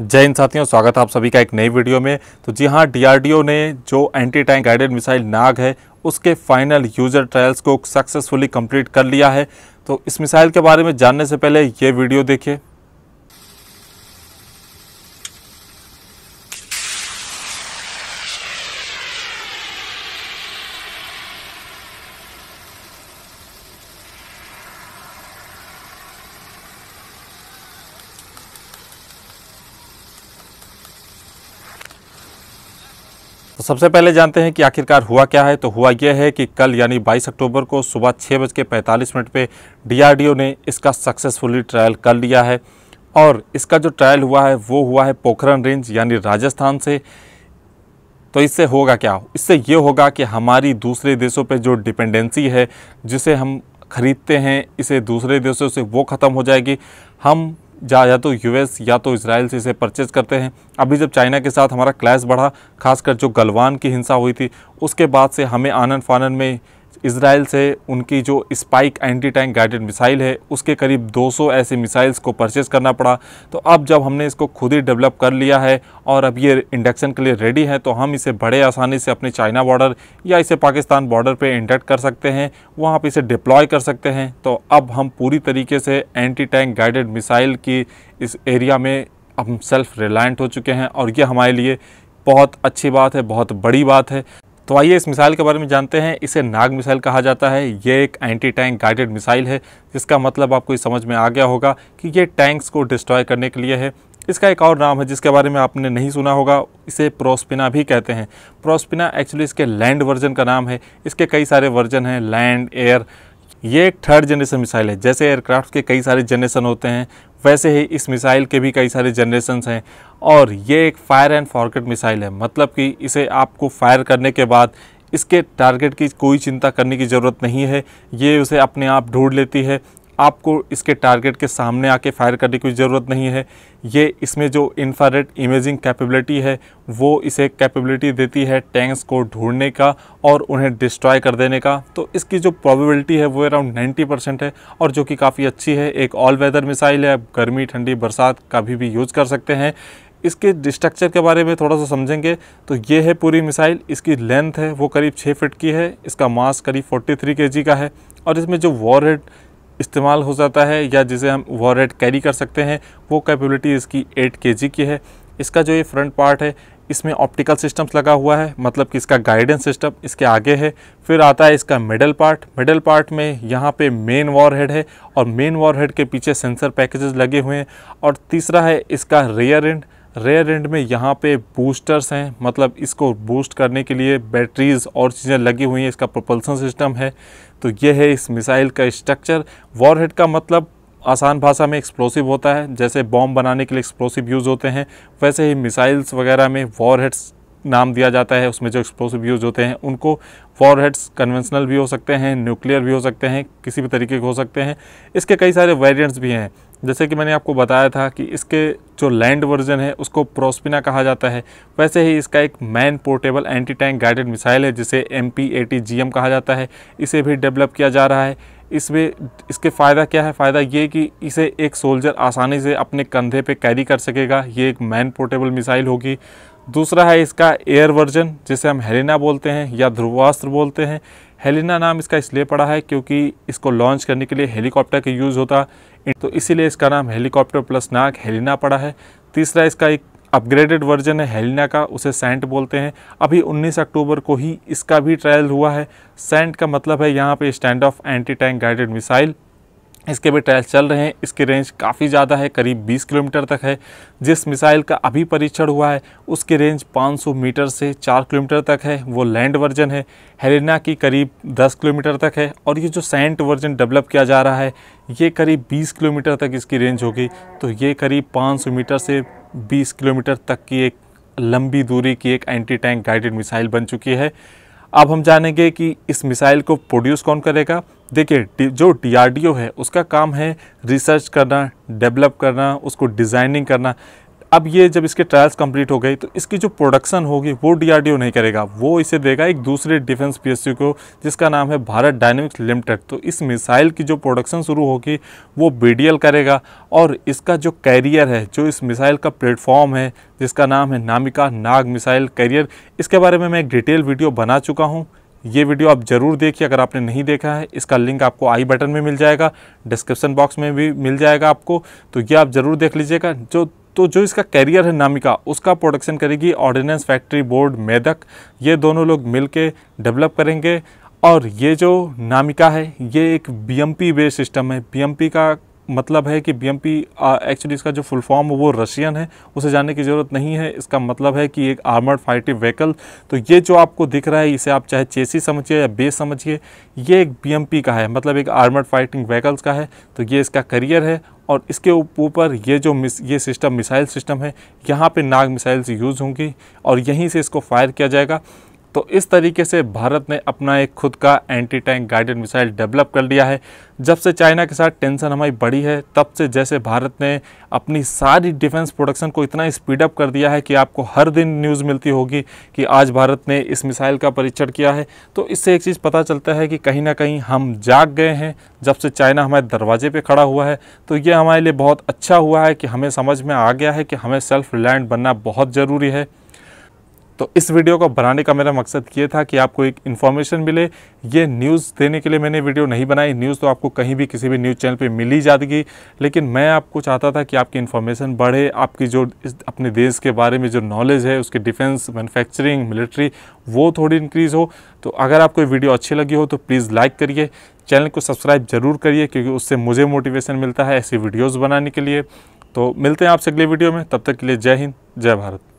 जय हिंद साथियों स्वागत है आप सभी का एक नई वीडियो में तो जी हाँ डीआरडीओ ने जो anti tank guided missile Nag है उसके फाइनल यूजर ट्रायल्स को सक्सेसफुली कंप्लीट कर लिया है तो इस मिसाइल के बारे में जानने से पहले ये वीडियो देखिए तो सबसे पहले जानते हैं कि आखिरकार हुआ क्या है तो हुआ यह है कि कल यानी 22 अक्टूबर को सुबह छः बज के पैंतालीस मिनट पर डीआरडीओ ने इसका सक्सेसफुली ट्रायल कर लिया है और इसका जो ट्रायल हुआ है वो हुआ है पोखरण रेंज यानी राजस्थान से तो इससे होगा क्या इससे ये होगा कि हमारी दूसरे देशों पर जो डिपेंडेंसी है जिसे हम ख़रीदते हैं इसे दूसरे देशों से वो ख़त्म हो जाएगी हम जा या तो यूएस या तो इसराइल से इसे परचेज़ करते हैं अभी जब चाइना के साथ हमारा क्लैश बढ़ा खासकर जो गलवान की हिंसा हुई थी उसके बाद से हमें आनंद फानन में इसराइल से उनकी जो spike anti tank guided missile है उसके करीब 200 ऐसे मिसाइल्स को परचेस करना पड़ा तो अब जब हमने इसको खुद ही डेवलप कर लिया है और अब ये इंडक्शन के लिए रेडी है तो हम इसे बड़े आसानी से अपने चाइना बॉर्डर या इसे पाकिस्तान बॉर्डर पर इंडक्ट कर सकते हैं वहाँ पर इसे डिप्लॉय कर सकते हैं तो अब हम पूरी तरीके से एंटी टैंक गाइडेड मिसाइल की इस एरिया में हम सेल्फ रिलायंट हो चुके हैं और ये हमारे लिए बहुत अच्छी बात है बहुत बड़ी बात है तो आइए इस मिसाइल के बारे में जानते हैं इसे नाग मिसाइल कहा जाता है ये एक एंटी टैंक गाइडेड मिसाइल है जिसका मतलब आपको समझ में आ गया होगा कि ये टैंक्स को डिस्ट्रॉय करने के लिए है इसका एक और नाम है जिसके बारे में आपने नहीं सुना होगा इसे प्रोस्पिना भी कहते हैं प्रोस्पिना एक्चुअली इसके लैंड वर्जन का नाम है इसके कई सारे वर्जन हैं लैंड एयर ये एक थर्ड जनरेशन मिसाइल है जैसे एयरक्राफ्ट के कई सारे जनरेशन होते हैं वैसे ही इस मिसाइल के भी कई सारे जनरेशन हैं और ये एक फायर एंड फॉरकेट मिसाइल है मतलब कि इसे आपको फायर करने के बाद इसके टारगेट की कोई चिंता करने की ज़रूरत नहीं है ये उसे अपने आप ढूंढ लेती है आपको इसके टारगेट के सामने आके फायर करने की ज़रूरत नहीं है ये इसमें जो इंफ्रारेड इमेजिंग कैपेबिलिटी है वो इसे कैपेबिलिटी देती है टैंक्स को ढूंढने का और उन्हें डिस्ट्रॉय कर देने का तो इसकी जो प्रोबेबिलिटी है वो अराउंड नाइन्टी परसेंट है और जो कि काफ़ी अच्छी है एक ऑल वेदर मिसाइल है गर्मी ठंडी बरसात कभी भी यूज़ कर सकते हैं इसके स्ट्रक्चर के बारे में थोड़ा सा समझेंगे तो ये है पूरी मिसाइल इसकी लेंथ है वो करीब छः फिट की है इसका मास करीब फोर्टी थ्री का है और इसमें जो वॉरहेड इस्तेमाल हो जाता है या जिसे हम वॉरेट कैरी कर सकते हैं वो कैपेबिलिटी इसकी 8 के की है इसका जो ये फ्रंट पार्ट है इसमें ऑप्टिकल सिस्टम्स लगा हुआ है मतलब कि इसका गाइडेंस सिस्टम इसके आगे है फिर आता है इसका मिडल पार्ट मिडल पार्ट में यहाँ पे मेन वॉर हेड है और मेन वॉर हेड के पीछे सेंसर पैकेजेस लगे हुए हैं और तीसरा है इसका रेयर एंड रेयर एंड में यहाँ पे बूस्टर्स हैं मतलब इसको बूस्ट करने के लिए बैटरीज और चीज़ें लगी हुई हैं इसका प्रोपल्सन सिस्टम है तो ये है इस मिसाइल का स्ट्रक्चर वॉरहेड का मतलब आसान भाषा में एक्सप्लोसिव होता है जैसे बॉम्ब बनाने के लिए एक्सप्लोसिव यूज़ होते हैं वैसे ही मिसाइल्स वगैरह में वॉरहेड्स नाम दिया जाता है उसमें जो एक्सप्लोसिव यूज़ होते हैं उनको फॉरहेड्स कन्वेंशनल भी हो सकते हैं न्यूक्लियर भी हो सकते हैं किसी भी तरीके के हो सकते हैं इसके कई सारे वेरिएंट्स भी हैं जैसे कि मैंने आपको बताया था कि इसके जो लैंड वर्जन है उसको प्रोस्पिना कहा जाता है वैसे ही इसका एक man portable anti tank guided missile है जिसे एम पी कहा जाता है इसे भी डेवलप किया जा रहा है इसमें इसके फ़ायदा क्या है फ़ायदा ये कि इसे एक सोल्जर आसानी से अपने कंधे पे कैरी कर सकेगा ये एक मैन पोर्टेबल मिसाइल होगी दूसरा है इसका एयर वर्जन जिसे हम हेलिना बोलते हैं या ध्रुवास्त्र बोलते हैं हेलिना नाम इसका इसलिए पड़ा है क्योंकि इसको लॉन्च करने के लिए हेलीकॉप्टर का यूज़ होता तो इसीलिए इसका नाम हेलीकॉप्टर प्लस नाक हेलिना पड़ा है तीसरा इसका एक अपग्रेडेड वर्जन है हेलिना का उसे सेंट बोलते हैं अभी 19 अक्टूबर को ही इसका भी ट्रायल हुआ है सेंट का मतलब है यहाँ पे stand off anti tank guided missile इसके भी ट्रायल चल रहे हैं इसकी रेंज काफ़ी ज़्यादा है करीब 20 किलोमीटर तक है जिस मिसाइल का अभी परीक्षण हुआ है उसकी रेंज 500 मीटर से 4 किलोमीटर तक है वो लैंड वर्जन है हेरेना की करीब 10 किलोमीटर तक है और ये जो सैंट वर्जन डेवलप किया जा रहा है ये करीब 20 किलोमीटर तक इसकी रेंज होगी तो ये करीब पाँच मीटर से बीस किलोमीटर तक की एक लंबी दूरी की एक एंटी टैंक गाइडेड मिसाइल बन चुकी है अब हम जानेंगे कि इस मिसाइल को प्रोड्यूस कौन करेगा देखिए जो डी है उसका काम है रिसर्च करना डेवलप करना उसको डिज़ाइनिंग करना अब ये जब इसके ट्रायल्स कंप्लीट हो गए तो इसकी जो प्रोडक्शन होगी वो डीआरडीओ नहीं करेगा वो इसे देगा एक दूसरे डिफेंस पीएसयू को जिसका नाम है भारत डायनेमिक्स लिमिटेड तो इस मिसाइल की जो प्रोडक्शन शुरू होगी वो बीडीएल करेगा और इसका जो कैरियर है जो इस मिसाइल का प्लेटफॉर्म है जिसका नाम है नामिका नाग मिसाइल कैरियर इसके बारे में मैं एक डिटेल वीडियो बना चुका हूँ ये वीडियो आप ज़रूर देखिए अगर आपने नहीं देखा है इसका लिंक आपको आई बटन में मिल जाएगा डिस्क्रिप्शन बॉक्स में भी मिल जाएगा आपको तो ये आप ज़रूर देख लीजिएगा जो तो जो इसका कैरियर है नामिका उसका प्रोडक्शन करेगी ऑर्डिनेंस फैक्ट्री बोर्ड मेदक ये दोनों लोग मिल डेवलप करेंगे और ये जो नामिका है ये एक बी एम बेस्ड सिस्टम है बी का मतलब है कि बीएमपी एक्चुअली इसका जो फुल फॉर्म वो रशियन है उसे जानने की ज़रूरत नहीं है इसका मतलब है कि एक आर्मर्ड फाइटिंग व्हीकल तो ये जो आपको दिख रहा है इसे आप चाहे चेसी समझिए या बेस समझिए ये एक बीएमपी का है मतलब एक आर्मर्ड फाइटिंग व्हीकल्स का है तो ये इसका करियर है और इसके ऊपर ये जो मिस ये सिस्टम मिसाइल सिस्टम है यहाँ पे नाग मिसाइल्स यूज़ होंगी और यहीं से इसको फायर किया जाएगा तो इस तरीके से भारत ने अपना एक खुद का anti tank guided missile develop कर लिया है जब से चाइना के साथ टेंशन हमारी बढ़ी है तब से जैसे भारत ने अपनी सारी डिफेंस प्रोडक्शन को इतना स्पीड अप कर दिया है कि आपको हर दिन न्यूज़ मिलती होगी कि आज भारत ने इस मिसाइल का परीक्षण किया है तो इससे एक चीज़ पता चलता है कि कहीं ना कहीं हम जाग गए हैं जब से चाइना हमारे दरवाजे पर खड़ा हुआ है तो ये हमारे लिए बहुत अच्छा हुआ है कि हमें समझ में आ गया है कि हमें सेल्फ रिलायंट बनना बहुत ज़रूरी है तो इस वीडियो को बनाने का मेरा मकसद ये था कि आपको एक इन्फॉर्मेशन मिले ये न्यूज़ देने के लिए मैंने वीडियो नहीं बनाई न्यूज़ तो आपको कहीं भी किसी भी न्यूज़ चैनल पर मिल ही जाएगी लेकिन मैं आपको चाहता था कि आपकी इन्फॉर्मेशन बढ़े आपकी जो इस अपने देश के बारे में जो नॉलेज है उसके डिफेंस मैनुफैक्चरिंग मिलिट्री वो थोड़ी इंक्रीज़ हो तो अगर आपको वीडियो अच्छी लगी हो तो प्लीज़ लाइक करिए चैनल को सब्सक्राइब ज़रूर करिए क्योंकि उससे मुझे मोटिवेशन मिलता है ऐसी वीडियोज़ बनाने के लिए तो मिलते हैं आपसे अगले वीडियो में तब तक के लिए जय हिंद जय भारत